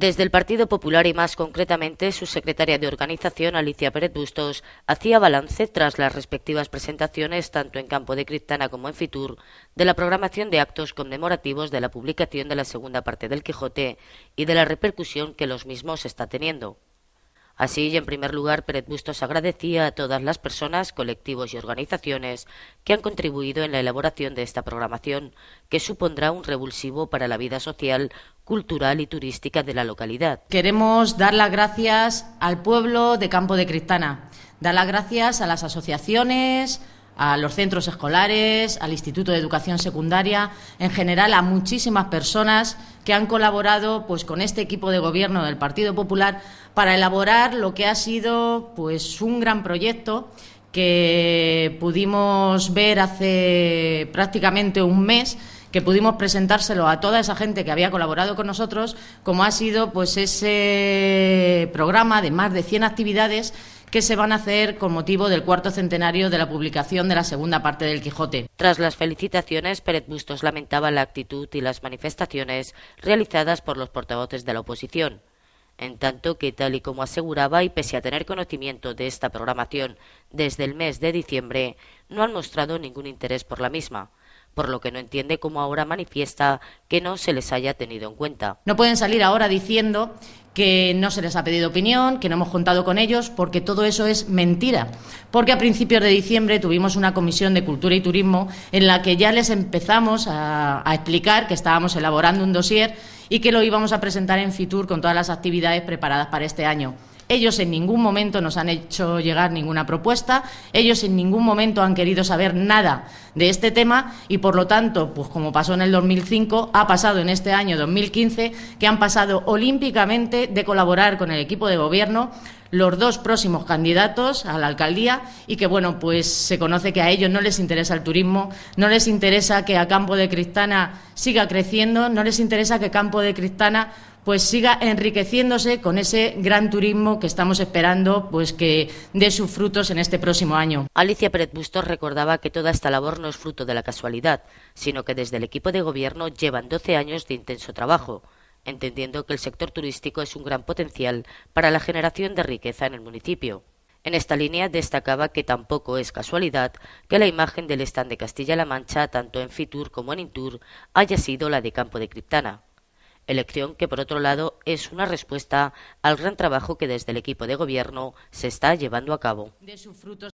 Desde el Partido Popular y más concretamente su secretaria de organización, Alicia Pérez Bustos, hacía balance tras las respectivas presentaciones, tanto en Campo de Criptana como en Fitur, de la programación de actos conmemorativos de la publicación de la segunda parte del Quijote y de la repercusión que los mismos está teniendo. Así, en primer lugar, Pérez Bustos agradecía a todas las personas, colectivos y organizaciones que han contribuido en la elaboración de esta programación, que supondrá un revulsivo para la vida social, cultural y turística de la localidad. Queremos dar las gracias al pueblo de Campo de Cristana, dar las gracias a las asociaciones, a los centros escolares, al Instituto de Educación Secundaria, en general a muchísimas personas que han colaborado pues con este equipo de gobierno del Partido Popular para elaborar lo que ha sido pues un gran proyecto que pudimos ver hace prácticamente un mes que pudimos presentárselo a toda esa gente que había colaborado con nosotros, como ha sido pues ese programa de más de 100 actividades que se van a hacer con motivo del cuarto centenario de la publicación de la segunda parte del Quijote. Tras las felicitaciones, Pérez Bustos lamentaba la actitud y las manifestaciones realizadas por los portavoces de la oposición. En tanto que, tal y como aseguraba, y pese a tener conocimiento de esta programación desde el mes de diciembre, no han mostrado ningún interés por la misma por lo que no entiende cómo ahora manifiesta que no se les haya tenido en cuenta. No pueden salir ahora diciendo que no se les ha pedido opinión, que no hemos contado con ellos, porque todo eso es mentira. Porque a principios de diciembre tuvimos una comisión de Cultura y Turismo en la que ya les empezamos a, explicar que estábamos elaborando un dossier y que lo íbamos a presentar en FITUR con todas las actividades preparadas para este año. Ellos en ningún momento nos han hecho llegar ninguna propuesta, ellos en ningún momento han querido saber nada de este tema y, por lo tanto, pues como pasó en el 2005, ha pasado en este año 2015 que han pasado olímpicamente de colaborar con el equipo de gobierno los dos próximos candidatos a la alcaldía y que, bueno, pues se conoce que a ellos no les interesa el turismo, no les interesa que a Campo de Cristana siga creciendo, no les interesa que Campo de Cristana pues siga enriqueciéndose con ese gran turismo que estamos esperando pues que dé sus frutos en este próximo año. Alicia Pérez Bustos recordaba que toda esta labor no es fruto de la casualidad, sino que desde el equipo de gobierno llevan 12 años de intenso trabajo entendiendo que el sector turístico es un gran potencial para la generación de riqueza en el municipio. En esta línea destacaba que tampoco es casualidad que la imagen del stand de Castilla-La Mancha, tanto en Fitur como en Intur, haya sido la de Campo de Criptana elección que por otro lado es una respuesta al gran trabajo que desde el equipo de gobierno se está llevando a cabo.